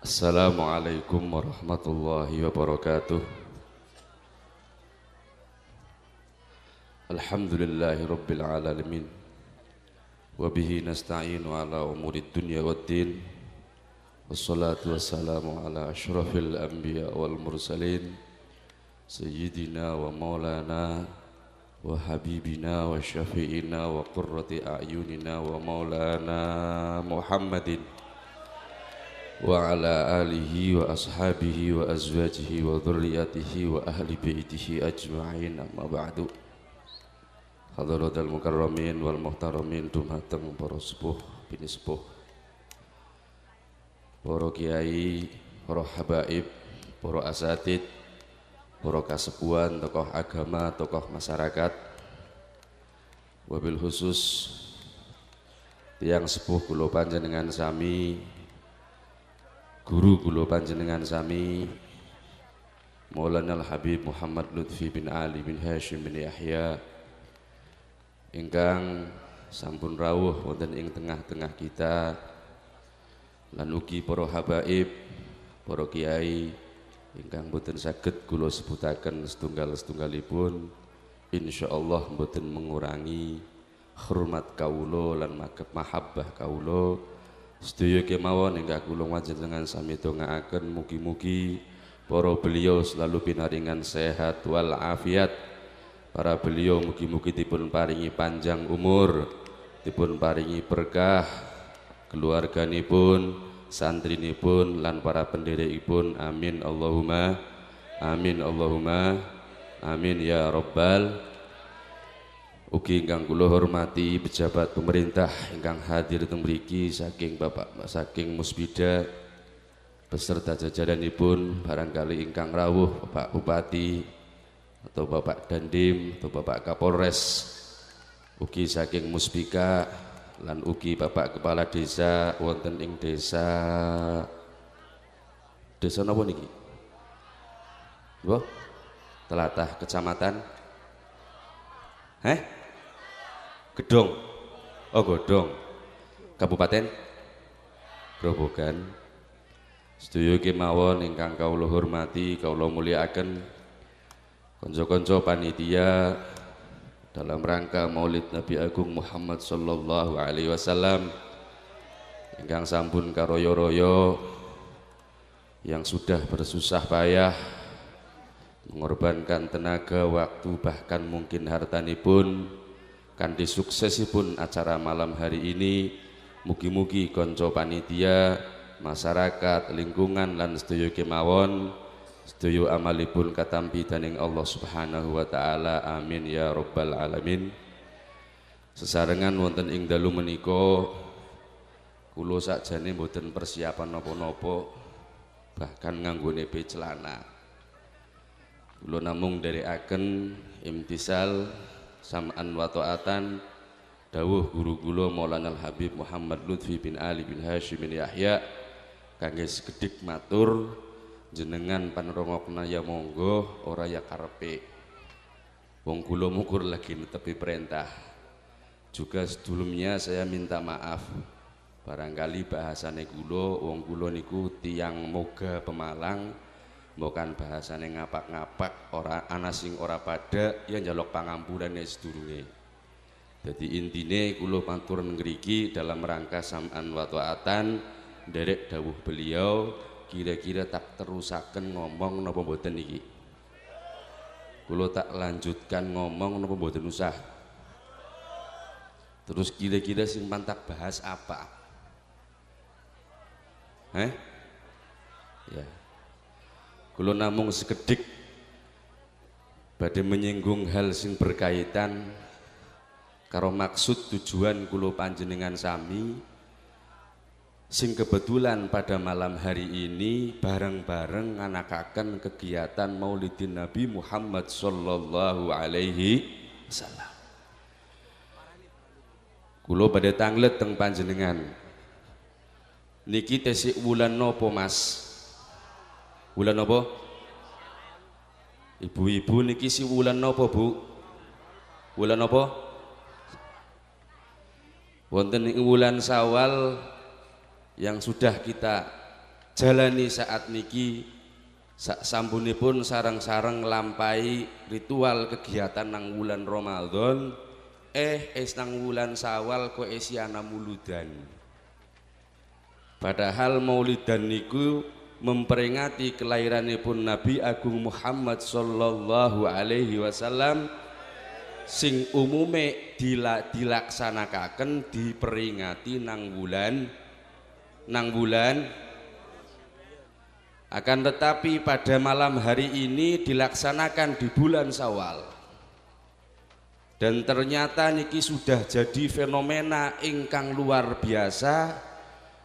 Assalamualaikum warahmatullahi wabarakatuh Alhamdulillahi rabbil alamin Wabihi nasta'inu ala umuri dunya wa din Wassalatu wassalamu ala ashrafil anbiya wal mursalin Sayyidina wa maulana wa habibina wa syafi'ina wa qurrati a'yunina wa maulana Muhammadin وعلى آله وأصحابه وأزواجه وذريته وأهل بيته أجمعين أما بعد mukarramin wal muhtaramin دمهتم para sepuh bini sepuh para kiai para habaib para asatid para kasepuan tokoh agama tokoh masyarakat wabil khusus tiang sepuh kula panjenengan sami guru kula panjenengan sami Maulana Al-Habib Muhammad Lutfi bin Ali bin Hashim bin Yahya ingkang sampun rawuh wonten ing tengah-tengah kita lan ugi para habaib para kiai ingkang boten saged kula sebutaken setunggal-setunggalipun insyaallah boten mengurangi hormat kawula lan mahabbah kawula Sedaya kemawon ingkang kula panjenengan sami dongaaken mugi-mugi para beliau selalu pinaringan sehat wal afiat. Para beliau mugi-mugi dipun paringi panjang umur, dipun paringi berkah keluarganipun, santrinipun lan para pendiri ipun Amin Allahumma amin Allahumma amin ya robbal Ugi ingkang kula hormati pejabat pemerintah ingkang hadir teng mriki saking Bapak saking Musbida beserta jajaranipun barangkali ingkang rawuh Bapak Bupati atau Bapak Dandim atau Bapak Kapolres ugi saking Musbika lan ugi Bapak Kepala Desa wonten ing desa desa napa niki? Wah, telatah kecamatan. Heh? Gedong. Oh, Godong. Kabupaten Grobogan. Sedaya kemawon ingkang kawula hormati, kawula mulyakaken konco-konco panitia dalam rangka Maulid Nabi Agung Muhammad sallallahu alaihi wasallam ingkang sambun karoyo-royo yang sudah bersusah payah mengorbankan tenaga, waktu bahkan mungkin hartanipun pun suksesi pun acara malam hari ini mugi-mugi konco panitia masyarakat lingkungan dan setuju kemawon amali amalipun katampi taning Allah Subhanahu wa taala amin ya rabbal alamin sesarengan wonten ing dalu meniko kulo sakjane mboten persiapan nopo-nopo bahkan nganggu pe celana kulo namung dari aken imtisal sam'an wa ta'atan dawuh guru kula Maulana Habib Muhammad Lutfi bin Ali bin Hashim bin Yahya kangge sekedik matur jenengan panrongokna ya monggo ora ya karepe wong kula mukur lagi tepi perintah juga sebelumnya saya minta maaf barangkali bahasane kula wong kula niku tiang moga pemalang bukan bahasane ngapak-ngapak ora ana sing ora pada ya njaluk pangampunane sedurunge jadi intine kula matur ngriki dalam rangka sam'an wa taatan derek dawuh beliau kira-kira tak terusaken ngomong napa mboten iki kula tak lanjutkan ngomong napa mboten usah terus kira-kira sing pantak bahas apa Eh? Ya. Yeah. Kulo namung sekedik badhe menyinggung hal sing berkaitan karo maksud tujuan kulo panjenengan sami sing kebetulan pada malam hari ini bareng-bareng nganakaken kegiatan Maulidin Nabi Muhammad sallallahu alaihi wasallam. Kulo badhe tanglet teng panjenengan. Niki tesik wulan nopo Mas? Wulan apa? Ibu-ibu niki si wulan apa, Bu? Wulan apa? Wonten ing wulan Sawal yang sudah kita jalani saat niki sak sampunipun sarang-sarang lampai ritual kegiatan nang wulan Ramadan eh es nang wulan Sawal ko esiana muludan. Padahal maulidan niku memperingati kelahiranipun Nabi Agung Muhammad sallallahu alaihi wasallam sing umume dilak dilaksanakaken diperingati nang wulan nang wulan akan tetapi pada malam hari ini dilaksanakan di bulan Sawal. Dan ternyata niki sudah jadi fenomena ingkang luar biasa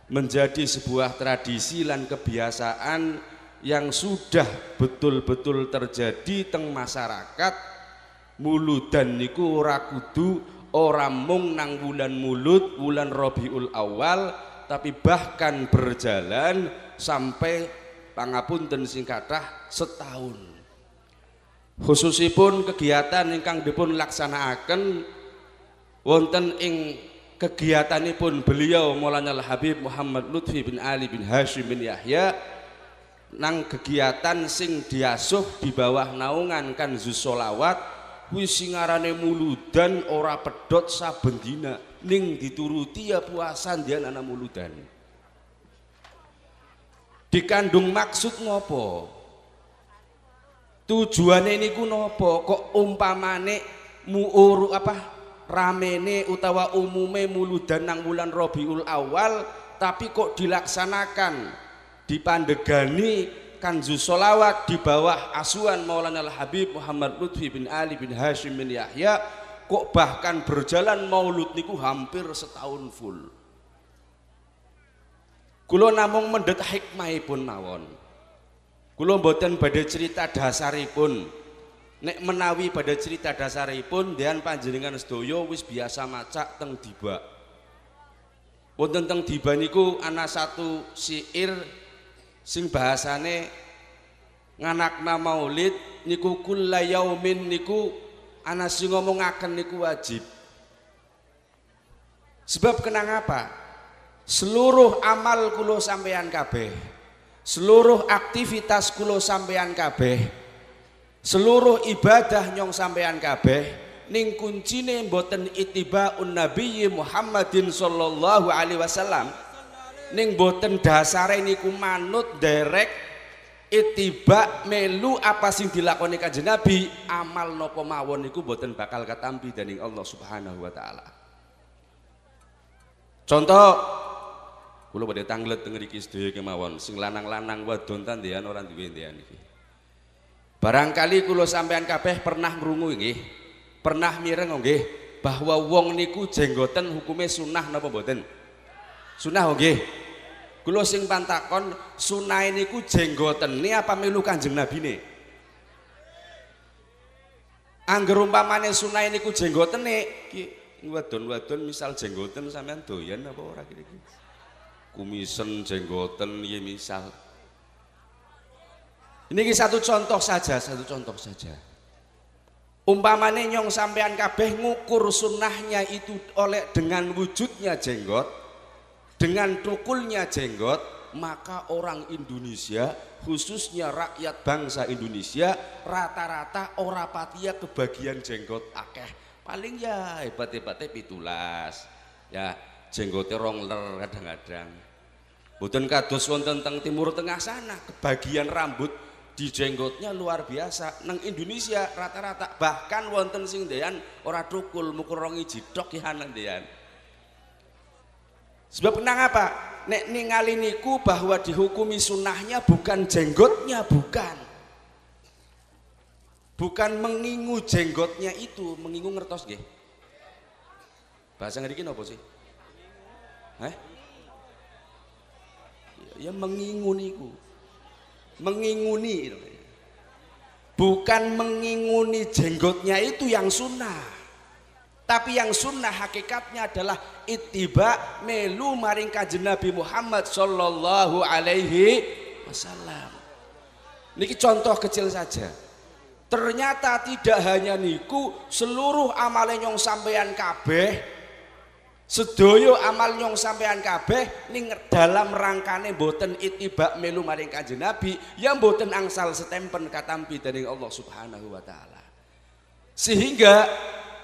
menjadi sebuah tradisi dan kebiasaan yang sudah betul-betul terjadi teng masyarakat muludan niku ora kudu ora mung nang wulan mulut wulan Rabiul Awal tapi bahkan berjalan sampai pangapunten dan kathah setahun khususipun kegiatan ingkang dipun laksanakaken wonten ing Kegiatan pun beliau Maulana Al-Habib Muhammad Lutfi bin Ali bin Hashim bin Yahya nang kegiatan sing diasuh di bawah naungan Kanzus Solawat wis mulu muludan ora pedot saben dina ning dituruti ya puasan dia anak muludan dikandung maksud ngopo tujuannya ini ku nopo kok umpamane muuruk apa ramene utawa umume mulu danang wulan Rabiul Awal tapi kok dilaksanakan dipandegani kanzu solawat di bawah asuhan Maulana Al-Habib Muhammad Lutfi bin Ali bin Hashim bin Yahya kok bahkan berjalan maulud niku hampir setahun full Kulo namung mendet hikmahipun mawon. Kulo mboten pada cerita dasaripun. Nek menawi pada cerita dasaripun dan panjenengan sedoyo wis biasa macak teng diba. Wonten teng diba niku ana satu syair sing bahasane nganakna maulid niku kullayaumin niku ana sing ngomongaken niku wajib. Sebab kenang apa? Seluruh amal kulo sampean kabeh. Seluruh aktivitas kulo sampean kabeh seluruh ibadah nyong sampean kabeh ning kuncine boten itibaun Nabi Muhammadin sallallahu alaihi wasallam ning boten dasare niku manut derek itiba melu apa sing dilakoni kanjeng Nabi amal napa mawon niku boten bakal katampi dening Allah Subhanahu wa taala contoh kula badhe tanglet teng mriki sedaya kemawon sing lanang-lanang wadon tandean ora duwe ndean iki Barangkali kulo sampean kabeh pernah ngrungu nggih. Pernah mireng nggih bahwa wong niku jenggoten hukume sunah napa mboten? Sunah nggih. Kulo sing pantakon sunah niku ni apa melu Kanjeng Nabine? Angger umpamane sunah niku jenggotene iki wadon-wadon misal jenggoten sampean doyan apa ora kira-kira? Kumisen jenggoten ya misal ini satu contoh saja, satu contoh saja. Umpamane nyong sampean kabeh ngukur sunnahnya itu oleh dengan wujudnya jenggot, dengan tukulnya jenggot, maka orang Indonesia khususnya rakyat bangsa Indonesia rata-rata ora patia kebagian jenggot akeh paling ya hebat-hebatnya e pitulas ya jenggotnya rongler kadang-kadang Butun kados wonten teng timur tengah sana kebagian rambut di jenggotnya luar biasa neng Indonesia rata-rata bahkan wonten sing dean ora tukul mukurongi jidok ya dean sebab kenang apa nek ningali niku bahwa dihukumi sunahnya bukan jenggotnya bukan bukan mengingu jenggotnya itu mengingu ngertos gih bahasa ngeriki apa sih eh? ya mengingu niku menginguni bukan menginguni jenggotnya itu yang sunnah tapi yang sunnah hakikatnya adalah ittiba melu maring kanjeng Nabi Muhammad sallallahu alaihi wasallam niki contoh kecil saja ternyata tidak hanya niku seluruh amale nyong sampean kabeh Sedoyo amal nyong sampean kabeh ning dalam rangkane boten itibak melu maring Kanjeng Nabi yang boten angsal setempen katampi dari Allah Subhanahu wa taala. Sehingga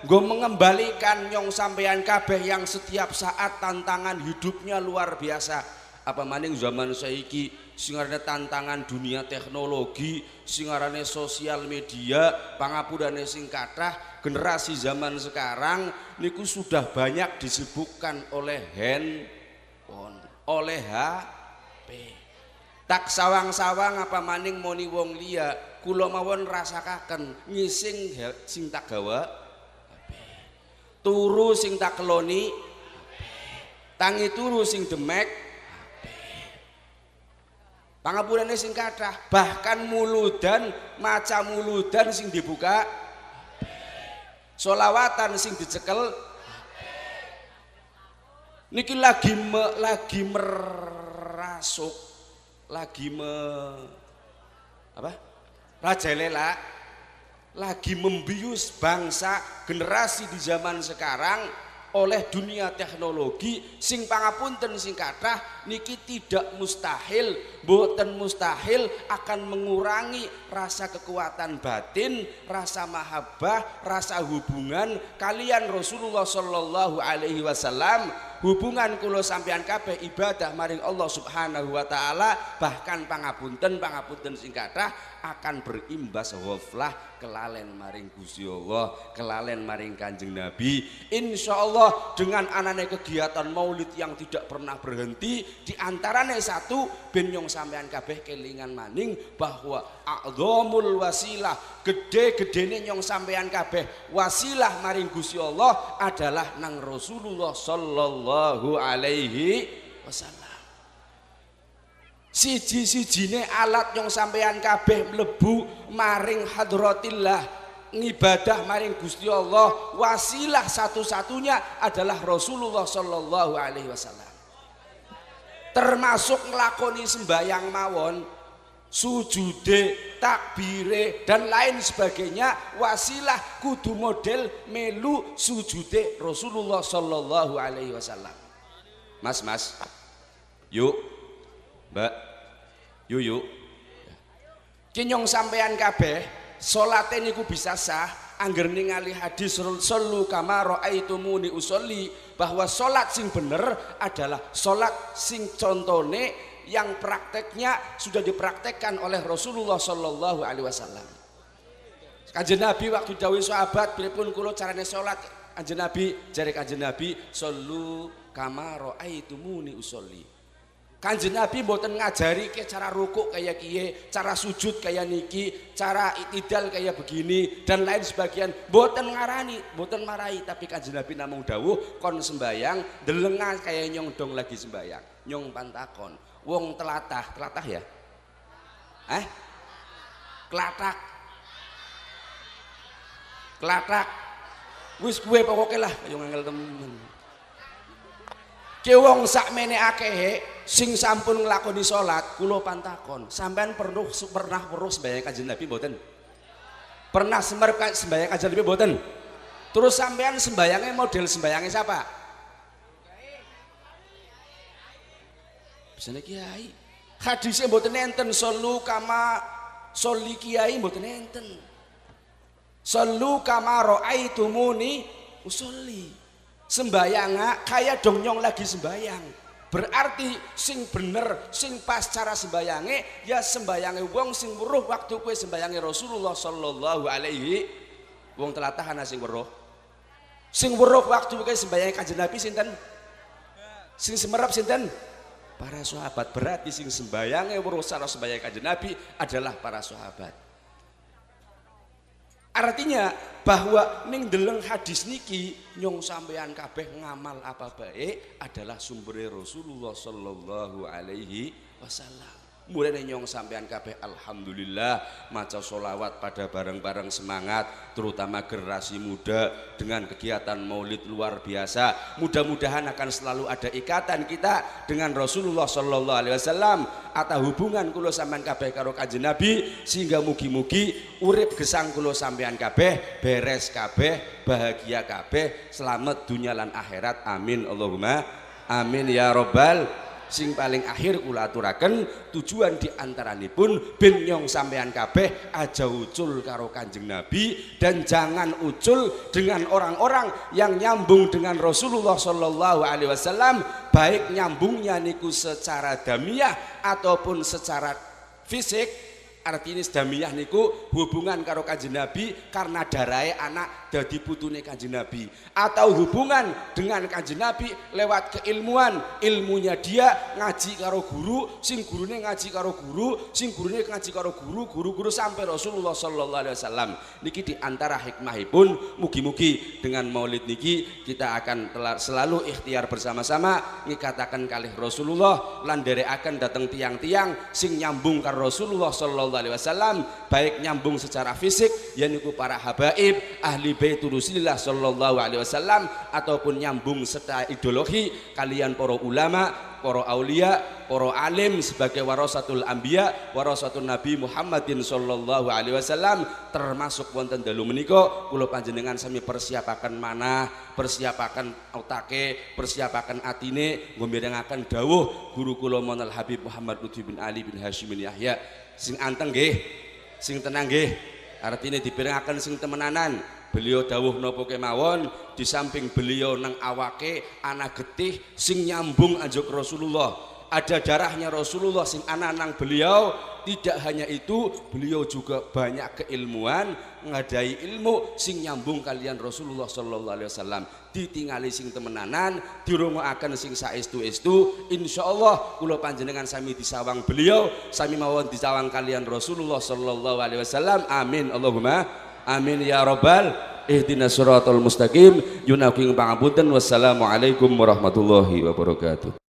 gue mengembalikan nyong sampean kabeh yang setiap saat tantangan hidupnya luar biasa apa maning zaman saiki singarane tantangan dunia teknologi singarane sosial media pangapurane sing kathah generasi zaman sekarang niku sudah banyak disibukkan oleh handphone oleh HP tak sawang-sawang apa maning moni wong liya kula mawon rasakaken ngising sing tak gawa turu sing tak keloni tangi turu sing demek Pangapurane sing kathah, bahkan muludan, maca muludan sing dibuka. Solawatan sing dicekel. Niki lagi me, lagi merasuk, lagi me apa? raja lela lagi membius bangsa generasi di zaman sekarang oleh dunia teknologi sing pangapunten sing kathah niki tidak mustahil boten mustahil akan mengurangi rasa kekuatan batin rasa mahabbah rasa hubungan kalian Rasulullah Shallallahu Alaihi Wasallam hubungan kulo sampean kabeh ibadah maring Allah Subhanahu Wa Taala bahkan pangapunten pangapunten singkatah akan berimbas ghaflah kelalen maring Gusti Allah, kelalen maring Kanjeng Nabi. Insya Allah dengan anane kegiatan maulid yang tidak pernah berhenti di antaranya satu benyong sampean kabeh kelingan maning bahwa agomul wasilah gede-gedene nyong sampean kabeh wasilah maring Gusti Allah adalah nang Rasulullah sallallahu alaihi wasallam siji-sijine alat yang sampean kabeh mlebu maring hadratillah ngibadah maring Gusti Allah wasilah satu-satunya adalah Rasulullah Shallallahu Alaihi Wasallam termasuk ngelakoni sembahyang mawon sujude takbire dan lain sebagainya wasilah kudu model melu sujude Rasulullah Shallallahu Alaihi Wasallam mas mas yuk Mbak Yuyu Kinyong sampean kabeh salate niku bisa sah angger ningali hadis sallu kama raaitumuni usolli bahwa salat sing bener adalah salat sing contone yang prakteknya sudah dipraktekkan oleh Rasulullah Shallallahu Alaihi Wasallam. Kanjeng Nabi waktu dawuh sahabat, pun kulo carane salat, kanjeng Nabi jari kanjeng Nabi sallu kama raaitumuni usolli Kanjeng Nabi mboten ngajari ke cara rukuk kayak kiye, cara sujud kayak niki, cara itidal kayak begini dan lain sebagian. Mboten ngarani, mboten marahi, tapi Kanjeng Nabi namung dawuh kon sembayang delengah kayak nyong dong lagi sembayang. Nyong pantakon, wong telatah, telatah ya? Eh? Kelatak. Kelatak. Wis kue pokoknya lah, yo ya ngangel temen. Ki wong sak mene akehe sing sampun nglakoni salat kula pantakon sampean perlu pernah weruh sembahyang kanjeng Nabi mboten pernah semar sembahyang kanjeng Nabi mboten terus sampean sembayangnya model sembayangnya siapa misalnya kiai hadisnya mboten enten solu kama soli kiai mboten enten solu kama tumuni usolli sembaya kayak dong nyong lagi sembayang Berarti sing bener, sing pas cara sembayange ya sembayange wong sing weruh waktu kue sembayange Rasulullah sallallahu alaihi wong telatah ana sing weruh. Sing weruh waktu kue sembayange Kanjeng Nabi sinten? Sing semerap sinten? Para sahabat. Berarti sing sembayange weruh cara sembayange Kanjeng Nabi adalah para sahabat. Artinya bahwa ning deleng hadis niki nyong sampean kabeh ngamal apa baik adalah sumbernya Rasulullah Shallallahu alaihi wasallam. Mulai nyong sampean kabeh Alhamdulillah maca solawat pada bareng-bareng semangat terutama generasi muda dengan kegiatan maulid luar biasa mudah-mudahan akan selalu ada ikatan kita dengan Rasulullah Shallallahu Alaihi Wasallam atau hubungan kulo sampean kabeh karo kanjeng Nabi sehingga mugi-mugi urip gesang kulo sampean kabeh beres kabeh bahagia kabeh selamat dunia dan akhirat amin Allahumma amin ya robbal sing paling akhir kula aturaken tujuan diantaranipun ben nyong sampean kabeh aja ucul karo Kanjeng Nabi dan jangan ucul dengan orang-orang yang nyambung dengan Rasulullah Shallallahu alaihi wasallam baik nyambungnya niku secara damiah ataupun secara fisik artinya sedamiyah niku hubungan karo kanjeng Nabi karena darai anak dadi putune kanjeng Nabi atau hubungan dengan kanjeng Nabi lewat keilmuan ilmunya dia ngaji karo guru sing gurune ngaji karo guru sing gurune ngaji karo guru guru-guru sampai Rasulullah sallallahu alaihi wasallam niki di antara hikmahipun mugi-mugi dengan maulid niki kita akan selalu ikhtiar bersama-sama ngikatakan kalih Rasulullah lan akan datang tiang-tiang sing nyambung karo Rasulullah sallallahu Alaihi Wasallam baik nyambung secara fisik yaitu para habaib ahli baitul rasulillah Shallallahu Alaihi Wasallam ataupun nyambung secara ideologi kalian para ulama para aulia, para alim sebagai warasatul ambia warasatul nabi Muhammadin shallallahu alaihi wasallam termasuk wonten dalu meniko kula panjenengan sami persiapakan mana persiapakan otake, persiapakan atine yang akan dawuh guru kulomonal Habib Muhammad Lutfi bin Ali bin Hashim bin Yahya sing anteng nggih sing tenang Artinya artine dibirangaken sing temenanan beliau dawuh napa kemawon di samping beliau nang awake anak getih sing nyambung anjuk Rasulullah ada darahnya Rasulullah sing ananang beliau tidak hanya itu beliau juga banyak keilmuan ngadai ilmu sing nyambung kalian Rasulullah Shallallahu Alaihi Wasallam ditinggali sing temenanan di rumah akan sing saestu estu insya Allah kulo panjenengan sami sawang beliau sami mawon sawang kalian Rasulullah Shallallahu Alaihi Wasallam amin Allahumma amin ya robbal ihdinas suratul mustaqim yunaking pangapunten wassalamualaikum warahmatullahi wabarakatuh